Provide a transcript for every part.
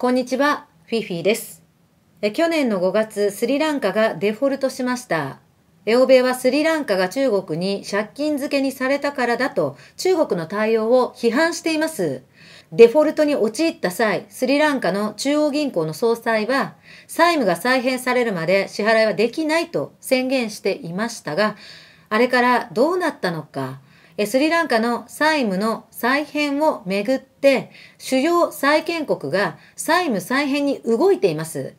こんにちは、フィフィです。去年の5月、スリランカがデフォルトしました。欧米はスリランカが中国に借金付けにされたからだと中国の対応を批判しています。デフォルトに陥った際、スリランカの中央銀行の総裁は、債務が再編されるまで支払いはできないと宣言していましたが、あれからどうなったのか、スリランカの債務の再編をめぐって、主要債権国が債務再編に動いています。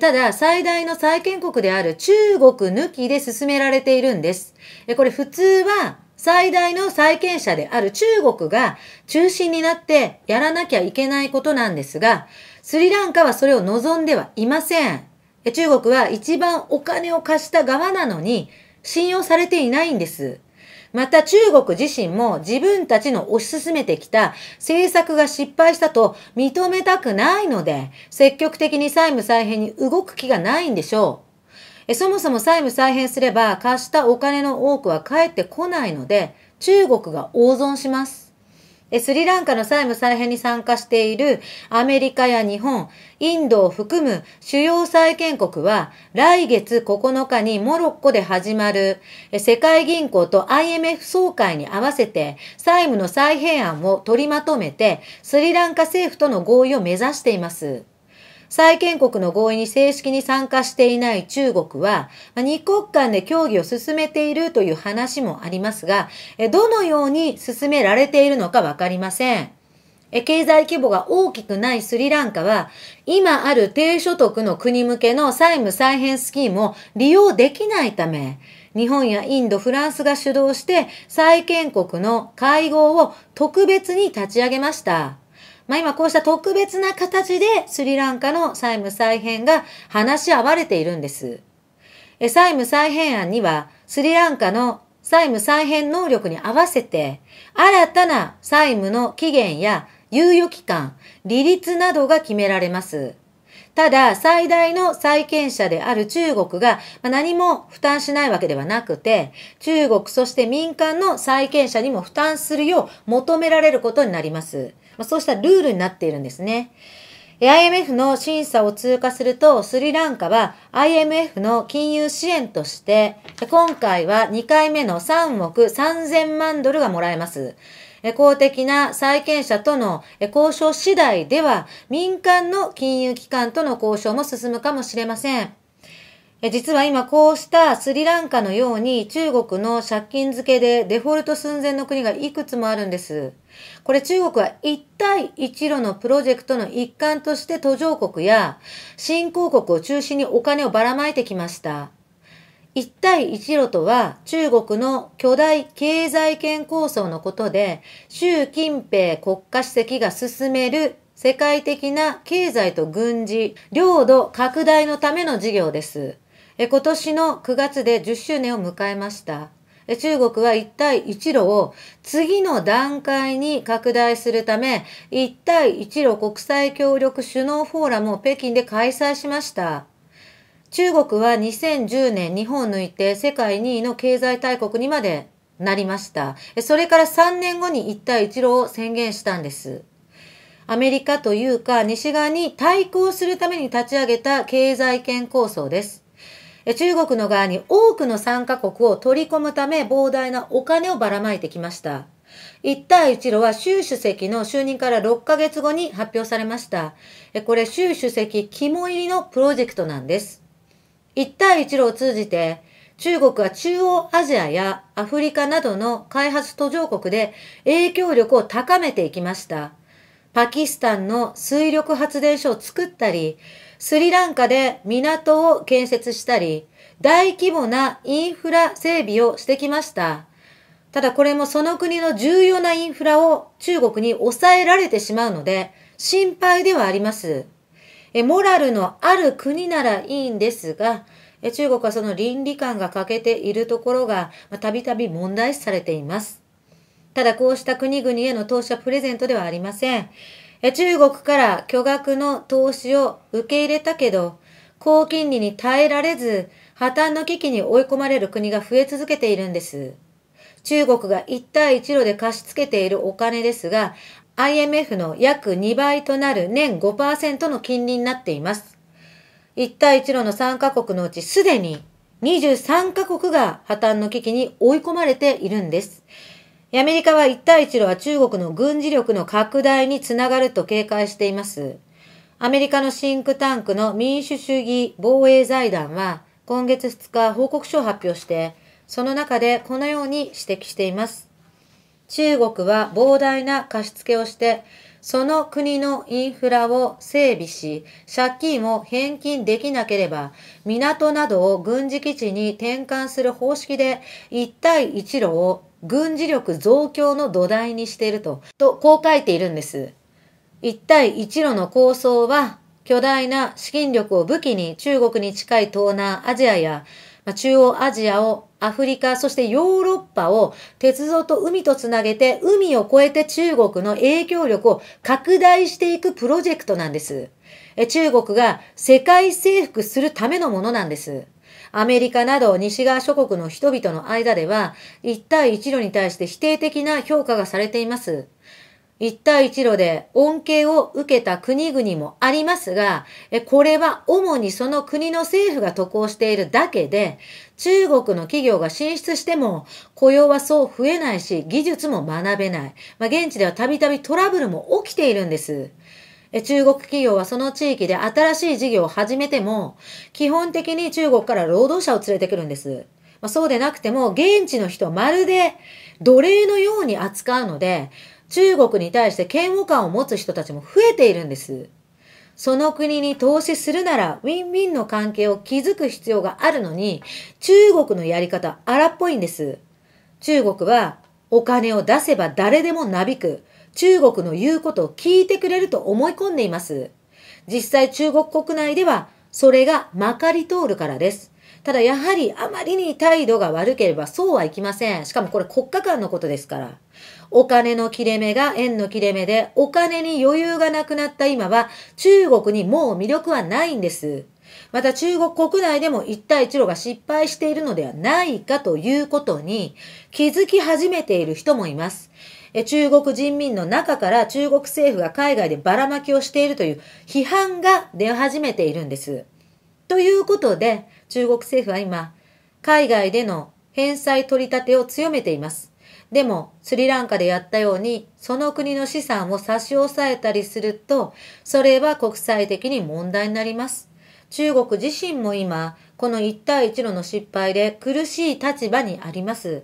ただ、最大の債権国である中国抜きで進められているんです。これ普通は最大の債権者である中国が中心になってやらなきゃいけないことなんですが、スリランカはそれを望んではいません。中国は一番お金を貸した側なのに信用されていないんです。また中国自身も自分たちの推し進めてきた政策が失敗したと認めたくないので、積極的に債務再編に動く気がないんでしょう。そもそも債務再編すれば貸したお金の多くは返ってこないので、中国が大損します。スリランカの債務再編に参加しているアメリカや日本、インドを含む主要債権国は来月9日にモロッコで始まる世界銀行と IMF 総会に合わせて債務の再編案を取りまとめてスリランカ政府との合意を目指しています。債権国の合意に正式に参加していない中国は、2国間で協議を進めているという話もありますが、どのように進められているのかわかりません。経済規模が大きくないスリランカは、今ある低所得の国向けの債務再編スキームを利用できないため、日本やインド、フランスが主導して、債権国の会合を特別に立ち上げました。まあ、今こうした特別な形でスリランカの債務再編が話し合われているんです。債務再編案にはスリランカの債務再編能力に合わせて新たな債務の期限や猶予期間、利率などが決められます。ただ、最大の債権者である中国が何も負担しないわけではなくて、中国そして民間の債権者にも負担するよう求められることになります。まそうしたルールになっているんですね。IMF の審査を通過するとスリランカは IMF の金融支援として今回は2回目の3億3000万ドルがもらえます。公的な債権者との交渉次第では民間の金融機関との交渉も進むかもしれません。実は今こうしたスリランカのように中国の借金付けでデフォルト寸前の国がいくつもあるんです。これ中国は一帯一路のプロジェクトの一環として途上国や新興国を中心にお金をばらまいてきました。一帯一路とは中国の巨大経済圏構想のことで、習近平国家主席が進める世界的な経済と軍事、領土拡大のための事業です。今年の9月で10周年を迎えました。中国は一帯一路を次の段階に拡大するため、一帯一路国際協力首脳フォーラムを北京で開催しました。中国は2010年日本抜いて世界2位の経済大国にまでなりました。それから3年後に一帯一路を宣言したんです。アメリカというか西側に対抗するために立ち上げた経済圏構想です。中国の側に多くの参加国を取り込むため膨大なお金をばらまいてきました。一帯一路は習主席の就任から6ヶ月後に発表されました。これ習主席肝入りのプロジェクトなんです。一帯一路を通じて中国は中央アジアやアフリカなどの開発途上国で影響力を高めていきました。パキスタンの水力発電所を作ったり、スリランカで港を建設したり、大規模なインフラ整備をしてきました。ただこれもその国の重要なインフラを中国に抑えられてしまうので、心配ではあります。え、モラルのある国ならいいんですが、え中国はその倫理観が欠けているところが、たびたび問題視されています。ただこうした国々への投資はプレゼントではありません。中国から巨額の投資を受け入れたけど、高金利に耐えられず、破綻の危機に追い込まれる国が増え続けているんです。中国が一帯一路で貸し付けているお金ですが、IMF の約2倍となる年5%の金利になっています。一帯一路の3カ国のうちすでに23カ国が破綻の危機に追い込まれているんです。アメリカは一帯一路は中国の軍事力の拡大につながると警戒しています。アメリカのシンクタンクの民主主義防衛財団は今月2日報告書を発表して、その中でこのように指摘しています。中国は膨大な貸し付けをしてその国のインフラを整備し、借金を返金できなければ、港などを軍事基地に転換する方式で、一帯一路を軍事力増強の土台にしていると、とこう書いているんです。一帯一路の構想は、巨大な資金力を武器に中国に近い東南アジアやま中央アジアをアフリカ、そしてヨーロッパを鉄道と海とつなげて、海を越えて中国の影響力を拡大していくプロジェクトなんです。中国が世界征服するためのものなんです。アメリカなど西側諸国の人々の間では、一帯一路に対して否定的な評価がされています。一帯一路で恩恵を受けた国々もありますが、これは主にその国の政府が渡航しているだけで、中国の企業が進出しても雇用はそう増えないし、技術も学べない。まあ、現地ではたびたびトラブルも起きているんです。中国企業はその地域で新しい事業を始めても、基本的に中国から労働者を連れてくるんです。まあ、そうでなくても、現地の人まるで奴隷のように扱うので、中国に対して嫌悪感を持つ人たちも増えているんです。その国に投資するなら、ウィンウィンの関係を築く必要があるのに、中国のやり方、荒っぽいんです。中国は、お金を出せば誰でもなびく、中国の言うことを聞いてくれると思い込んでいます。実際中国国内では、それがまかり通るからです。ただやはりあまりに態度が悪ければそうはいきません。しかもこれ国家間のことですから。お金の切れ目が縁の切れ目で、お金に余裕がなくなった今は、中国にもう魅力はないんです。また中国国内でも一帯一路が失敗しているのではないかということに気づき始めている人もいます。中国人民の中から中国政府が海外でばらまきをしているという批判が出始めているんです。ということで、中国政府は今、海外での返済取り立てを強めています。でも、スリランカでやったように、その国の資産を差し押さえたりすると、それは国際的に問題になります。中国自身も今、この一対一路の失敗で苦しい立場にあります。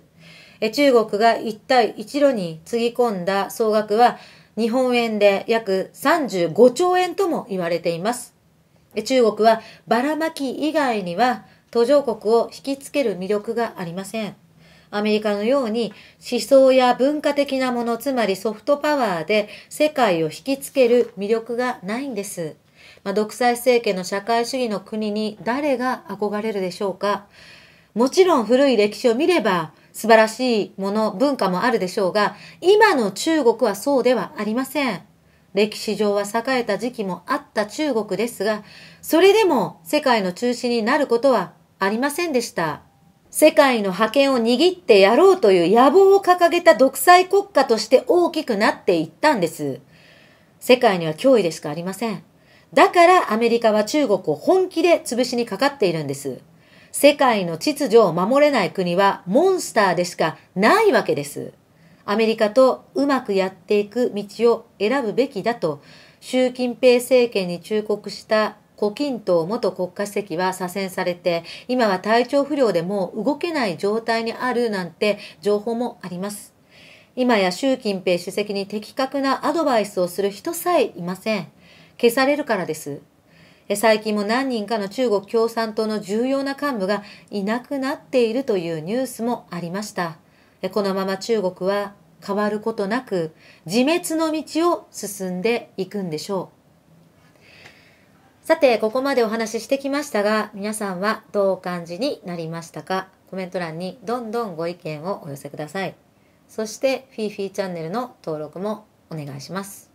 中国が一対一路につぎ込んだ総額は、日本円で約35兆円とも言われています。中国はばらまき以外には途上国を引きつける魅力がありません。アメリカのように思想や文化的なもの、つまりソフトパワーで世界を引きつける魅力がないんです。まあ、独裁政権の社会主義の国に誰が憧れるでしょうかもちろん古い歴史を見れば素晴らしいもの、文化もあるでしょうが、今の中国はそうではありません。歴史上は栄えた時期もあった中国ですが、それでも世界の中心になることはありませんでした。世界の覇権を握ってやろうという野望を掲げた独裁国家として大きくなっていったんです。世界には脅威でしかありません。だからアメリカは中国を本気で潰しにかかっているんです。世界の秩序を守れない国はモンスターでしかないわけです。アメリカとうまくやっていく道を選ぶべきだと、習近平政権に忠告した胡錦涛元国家主席は左遷されて、今は体調不良でもう動けない状態にあるなんて情報もあります。今や習近平主席に的確なアドバイスをする人さえいません。消されるからです。最近も何人かの中国共産党の重要な幹部がいなくなっているというニュースもありました。このまま中国は変わることなく自滅の道を進んでいくんでしょう。さて、ここまでお話ししてきましたが、皆さんはどうお感じになりましたかコメント欄にどんどんご意見をお寄せください。そして、フィーフィーチャンネルの登録もお願いします。